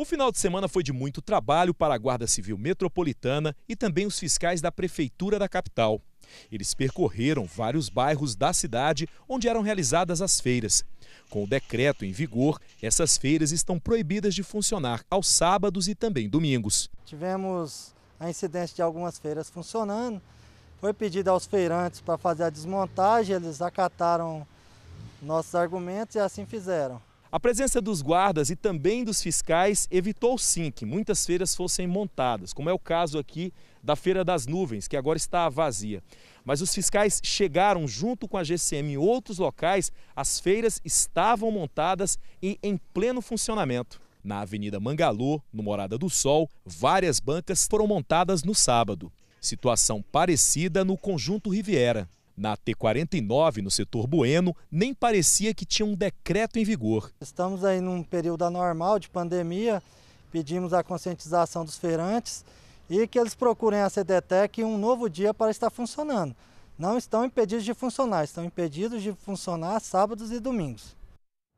O final de semana foi de muito trabalho para a Guarda Civil Metropolitana e também os fiscais da Prefeitura da capital. Eles percorreram vários bairros da cidade onde eram realizadas as feiras. Com o decreto em vigor, essas feiras estão proibidas de funcionar aos sábados e também domingos. Tivemos a incidência de algumas feiras funcionando. Foi pedido aos feirantes para fazer a desmontagem, eles acataram nossos argumentos e assim fizeram. A presença dos guardas e também dos fiscais evitou sim que muitas feiras fossem montadas, como é o caso aqui da Feira das Nuvens, que agora está vazia. Mas os fiscais chegaram junto com a GCM em outros locais, as feiras estavam montadas e em pleno funcionamento. Na Avenida Mangalô, no Morada do Sol, várias bancas foram montadas no sábado. Situação parecida no Conjunto Riviera. Na T49, no setor Bueno, nem parecia que tinha um decreto em vigor. Estamos aí num período anormal de pandemia, pedimos a conscientização dos feirantes e que eles procurem a CDTEC um novo dia para estar funcionando. Não estão impedidos de funcionar, estão impedidos de funcionar sábados e domingos.